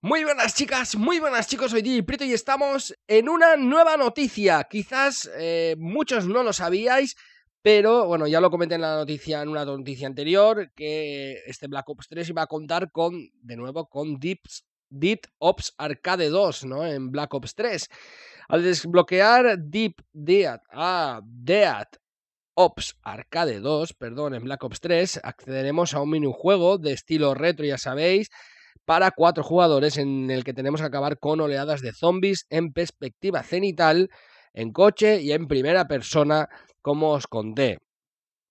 Muy buenas chicas, muy buenas chicos, soy DJ Prito y estamos en una nueva noticia. Quizás eh, muchos no lo sabíais, pero bueno, ya lo comenté en la noticia, en una noticia anterior, que este Black Ops 3 iba a contar con, de nuevo, con Deep, Ops Arcade 2, ¿no? En Black Ops 3. Al desbloquear Deep Dead, ah, Dead Ops Arcade 2, perdón, en Black Ops 3, accederemos a un minijuego de estilo retro, ya sabéis, para cuatro jugadores en el que tenemos que acabar con oleadas de zombies en perspectiva cenital, en coche y en primera persona, como os conté.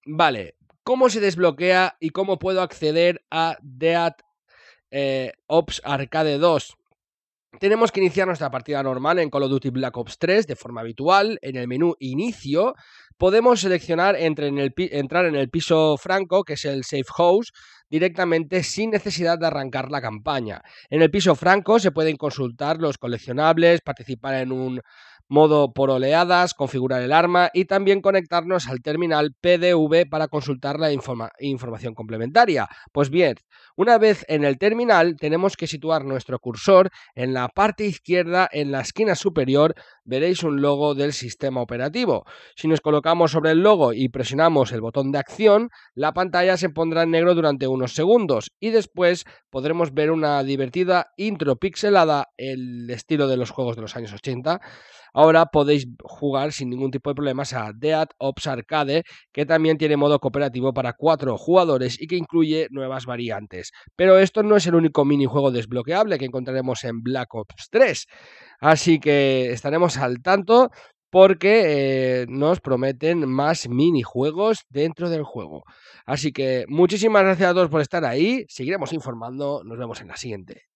Vale, ¿cómo se desbloquea y cómo puedo acceder a Dead eh, Ops Arcade 2? Tenemos que iniciar nuestra partida normal en Call of Duty Black Ops 3 de forma habitual. En el menú Inicio podemos seleccionar entre entrar en el piso franco, que es el Safe House, directamente sin necesidad de arrancar la campaña. En el piso franco se pueden consultar los coleccionables, participar en un modo por oleadas, configurar el arma y también conectarnos al terminal PDV para consultar la información complementaria. Pues bien, una vez en el terminal tenemos que situar nuestro cursor en la parte izquierda en la esquina superior veréis un logo del sistema operativo. Si nos colocamos sobre el logo y presionamos el botón de acción, la pantalla se pondrá en negro durante unos segundos y después podremos ver una divertida intro pixelada, el estilo de los juegos de los años 80. Ahora podéis jugar sin ningún tipo de problemas a Dead Ops Arcade, que también tiene modo cooperativo para cuatro jugadores y que incluye nuevas variantes. Pero esto no es el único minijuego desbloqueable que encontraremos en Black Ops 3. Así que estaremos al tanto porque eh, nos prometen más minijuegos dentro del juego. Así que muchísimas gracias a todos por estar ahí, seguiremos informando, nos vemos en la siguiente.